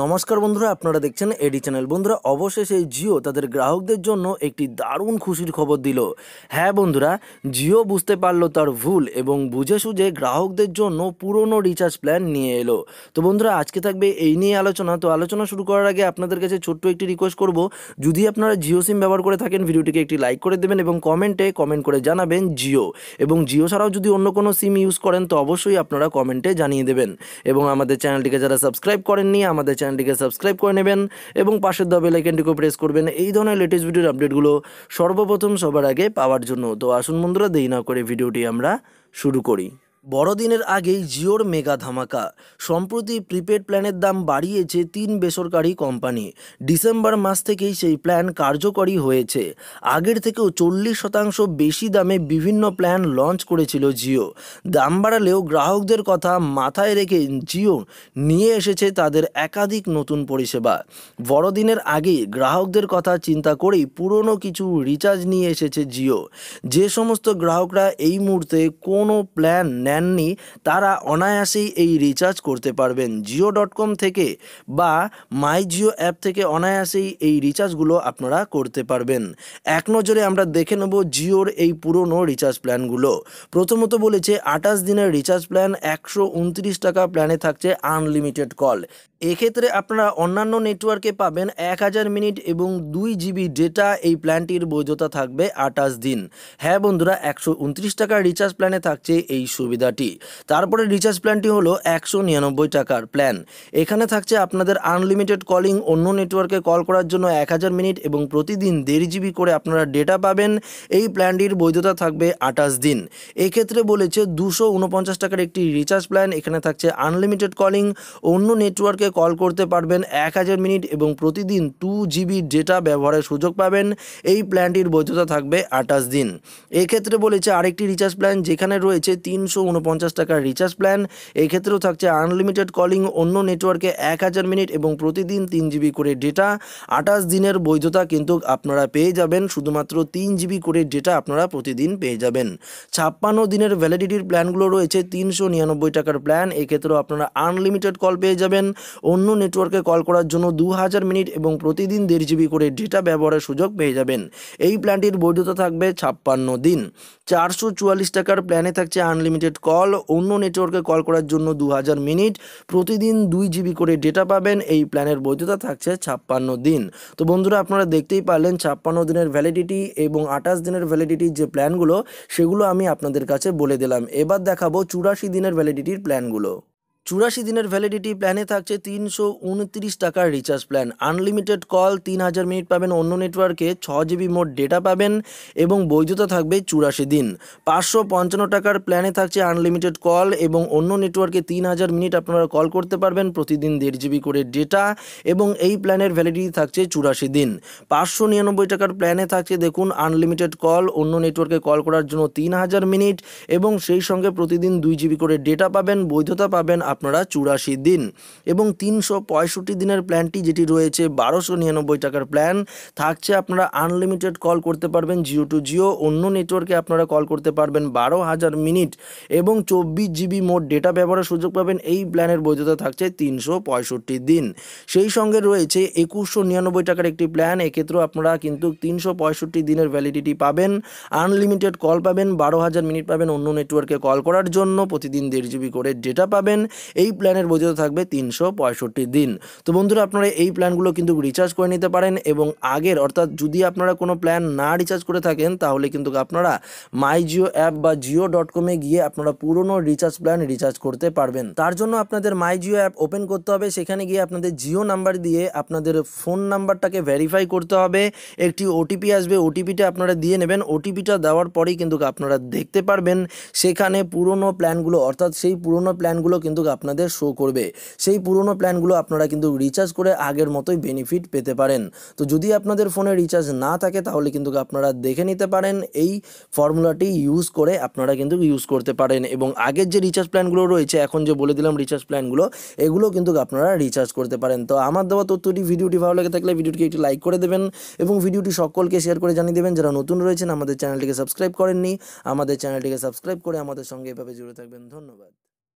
নমস্কার বন্ধুরা আপনারা দেখছেন এডি চ্যানেল বন্ধুরা অবশেষে জিও তাদের গ্রাহকদের জন্য একটি দারুণ খুশির খবর দিল হ্যাঁ বন্ধুরা জিও বুঝতে পারল তার ভুল এবং বুঝে সুঝে গ্রাহকদের জন্য পুরনো রিচার্জ প্ল্যান নিয়ে এলো তো বন্ধুরা আজকে থাকবে এই নিয়ে আলোচনা তো আলোচনা শুরু করার আগে আপনাদের কাছে ছোট্ট একটি রিকোয়েস্ট করব যদি আপনারা জিও সিম ব্যবহার করে থাকেন ভিডিওটিকে একটি লাইক করে দেবেন এবং কমেন্টে কমেন্ট করে জানাবেন জিও এবং জিও ছাড়াও যদি অন্য কোনো সিম ইউজ করেন তো অবশ্যই আপনারা কমেন্টে জানিয়ে দেবেন এবং আমাদের চ্যানেলটিকে যারা সাবস্ক্রাইব করেননি আমাদের চ্যানেলটিকে সাবস্ক্রাইব করে নেবেন এবং পাশের দেওয়া বেলাইকেনটিকেও প্রেস করবেন এই ধরনের লেটেস্ট ভিডিওর আপডেটগুলো সর্বপ্রথম সবার আগে পাওয়ার জন্য তো আসুন বন্ধুরা দেই না করে ভিডিওটি আমরা শুরু করি বড়দিনের আগেই জিওর মেগা ধামাকা সম্প্রতি প্রিপেড প্ল্যানের দাম বাড়িয়েছে তিন বেসরকারি কোম্পানি ডিসেম্বর মাস থেকেই সেই প্ল্যান কার্যকরী হয়েছে আগের থেকেও চল্লিশ শতাংশ বেশি দামে বিভিন্ন প্ল্যান লঞ্চ করেছিল জিও দাম বাড়ালেও গ্রাহকদের কথা মাথায় রেখে জিও নিয়ে এসেছে তাদের একাধিক নতুন পরিষেবা বড়দিনের আগেই গ্রাহকদের কথা চিন্তা করেই পুরনো কিছু রিচার্জ নিয়ে এসেছে জিও যে সমস্ত গ্রাহকরা এই মুহূর্তে কোনো প্ল্যান নেয় নেননি তারা অনায়াসেই এই রিচার্জ করতে পারবেন জিও ডট কম থেকে বা মাই জিও অ্যাপ থেকে অনায়াসেই এই রিচার্জগুলো আপনারা করতে পারবেন এক নজরে আমরা দেখে নেব জিওর এই পুরনো রিচার্জ প্ল্যানগুলো প্রথমত বলেছে আঠাশ দিনের রিচার্জ প্ল্যান একশো টাকা প্ল্যানে থাকছে আনলিমিটেড কল এক্ষেত্রে আপনারা অন্যান্য নেটওয়ার্কে পাবেন এক হাজার মিনিট এবং দুই জিবি ডেটা এই প্ল্যানটির বৈধতা থাকবে আঠাশ দিন হ্যাঁ বন্ধুরা একশো টাকা রিচার্জ প্ল্যানে থাকছে এই সুবিধা সুবিধাটি তারপরে রিচার্জ প্ল্যানটি হলো একশো নিরানব্বই টাকার প্ল্যান এখানে থাকছে আপনাদের আনলিমিটেড কলিং অন্য নেটওয়ার্কে কল করার জন্য এক হাজার মিনিট এবং প্রতিদিন দেড় জিবি করে আপনারা ডেটা পাবেন এই প্ল্যানটির বৈধতা থাকবে আঠাশ দিন এক্ষেত্রে বলেছে দুশো উনপঞ্চাশ টাকার একটি রিচার্জ প্ল্যান এখানে থাকছে আনলিমিটেড কলিং অন্য নেটওয়ার্কে কল করতে পারবেন এক হাজার মিনিট এবং প্রতিদিন টু জিবি ডেটা ব্যবহারের সুযোগ পাবেন এই প্ল্যানটির বৈধতা থাকবে আঠাশ দিন এক্ষেত্রে বলেছে আরেকটি রিচার্জ প্ল্যান যেখানে রয়েছে তিনশো উনপঞ্চাশ টাকার রিচার্জ প্ল্যান এই ক্ষেত্রেও থাকছে আনলিমিটেড কলিং অন্য নেটওয়ার্কে এক হাজার মিনিট এবং প্রতিদিন তিন জিবি করে ডেটা আঠাশ দিনের বৈধতা কিন্তু আপনারা পেয়ে যাবেন শুধুমাত্র তিন জিবি করে ডেটা আপনারা প্রতিদিন পেয়ে যাবেন ছাপ্পান্ন দিনের ভ্যালিডিটির প্ল্যানগুলো রয়েছে তিনশো নিরানব্বই টাকার প্ল্যান এক্ষেত্রেও আপনারা আনলিমিটেড কল পেয়ে যাবেন অন্য নেটওয়ার্কে কল করার জন্য দু হাজার মিনিট এবং প্রতিদিন দেড় জিবি করে ডেটা ব্যবহারের সুযোগ পেয়ে যাবেন এই প্ল্যানটির বৈধতা থাকবে ছাপ্পান্ন দিন চারশো চুয়াল্লিশ টাকার প্ল্যানে থাকছে আনলিমিটেড ইন্টারনেট কল অন্য নেটওয়ার্কে কল করার জন্য দু মিনিট প্রতিদিন দুই জিবি করে ডেটা পাবেন এই প্ল্যানের বৈধতা থাকছে ছাপ্পান্ন দিন তো বন্ধুরা আপনারা দেখতেই পারলেন ছাপ্পান্ন দিনের ভ্যালিডিটি এবং আঠাশ দিনের ভ্যালিডিটির যে প্ল্যানগুলো সেগুলো আমি আপনাদের কাছে বলে দিলাম এবার দেখাবো চুরাশি দিনের ভ্যালিডিটির প্ল্যানগুলো চুরাশি দিনের ভ্যালিডিটি প্ল্যানে থাকছে তিনশো উনত্রিশ টাকার রিচার্জ প্ল্যান আনলিমিটেড কল তিন হাজার মিনিট পাবেন অন্য নেটওয়ার্কে ছ জিবি মোট ডেটা পাবেন এবং বৈধতা থাকবে চুরাশি দিন পাঁচশো পঞ্চান্ন টাকার প্ল্যানে থাকছে আনলিমিটেড কল এবং অন্য নেটওয়ার্কে তিন হাজার মিনিট আপনারা কল করতে পারবেন প্রতিদিন দেড় জিবি করে ডেটা এবং এই প্ল্যানের ভ্যালিডিটি থাকছে চুরাশি দিন পাঁচশো নিরানব্বই টাকার প্ল্যানে থাকছে দেখুন আনলিমিটেড কল অন্য নেটওয়ার্কে কল করার জন্য তিন হাজার মিনিট এবং সেই সঙ্গে প্রতিদিন দুই জিবি করে ডেটা পাবেন বৈধতা পাবেন আপনারা চুরাশি দিন এবং তিনশো পঁয়ষট্টি দিনের প্ল্যানটি যেটি রয়েছে বারোশো নিরানব্বই টাকার প্ল্যান থাকছে আপনারা আনলিমিটেড কল করতে পারবেন জিও টু জিও অন্য নেটওয়ার্কে আপনারা কল করতে পারবেন বারো হাজার মিনিট এবং চব্বিশ জিবি মোট ডেটা ব্যবহারের সুযোগ পাবেন এই প্ল্যানের বৈধতা থাকছে তিনশো পঁয়ষট্টি দিন সেই সঙ্গে রয়েছে একুশশো নিরানব্বই টাকার একটি প্ল্যান এক্ষেত্রেও আপনারা কিন্তু তিনশো পঁয়ষট্টি দিনের ভ্যালিডিটি পাবেন আনলিমিটেড কল পাবেন বারো হাজার মিনিট পাবেন অন্য নেটওয়ার্কে কল করার জন্য প্রতিদিন দেড় জিবি করে ডেটা পাবেন এই প্ল্যানের বৈধতা থাকবে তিনশো দিন তো বন্ধুরা আপনারা এই প্ল্যানগুলো কিন্তু রিচার্জ করে নিতে পারেন এবং আগের অর্থাৎ যদি আপনারা কোনো প্ল্যান না রিচার্জ করে থাকেন তাহলে কিন্তু আপনারা মাই জিও অ্যাপ বা জিও ডট কমে গিয়ে আপনারা পুরনো রিচার্জ প্ল্যান রিচার্জ করতে পারবেন তার জন্য আপনাদের মাই জিও অ্যাপ ওপেন করতে হবে সেখানে গিয়ে আপনাদের জিও নাম্বার দিয়ে আপনাদের ফোন নাম্বারটাকে ভেরিফাই করতে হবে একটি ওটিপি আসবে ওটিপিটা আপনারা দিয়ে নেবেন ওটিপিটা দেওয়ার পরেই কিন্তু আপনারা দেখতে পারবেন সেখানে পুরনো প্ল্যানগুলো অর্থাৎ সেই পুরনো প্ল্যানগুলো কিন্তু আপনাদের শো করবে সেই পুরনো প্ল্যানগুলো আপনারা কিন্তু রিচার্জ করে আগের মতোই বেনিফিট পেতে পারেন তো যদি আপনাদের ফোনে রিচার্জ না থাকে তাহলে কিন্তু আপনারা দেখে নিতে পারেন এই ফর্মুলাটি ইউজ করে আপনারা কিন্তু ইউজ করতে পারেন এবং আগের যে রিচার্জ প্ল্যানগুলো রয়েছে এখন যে বলে দিলাম রিচার্জ প্ল্যানগুলো এগুলো কিন্তু আপনারা রিচার্জ করতে পারেন তো আমার দেওয়া তথ্যটি ভিডিওটি ভালো লেগে থাকলে ভিডিওটিকে একটি লাইক করে দেবেন এবং ভিডিওটি সকলকে শেয়ার করে জানিয়ে দেবেন যারা নতুন রয়েছেন আমাদের চ্যানেলটিকে সাবস্ক্রাইব করেননি আমাদের চ্যানেলটিকে সাবস্ক্রাইব করে আমাদের সঙ্গে এভাবে জুড়ে থাকবেন ধন্যবাদ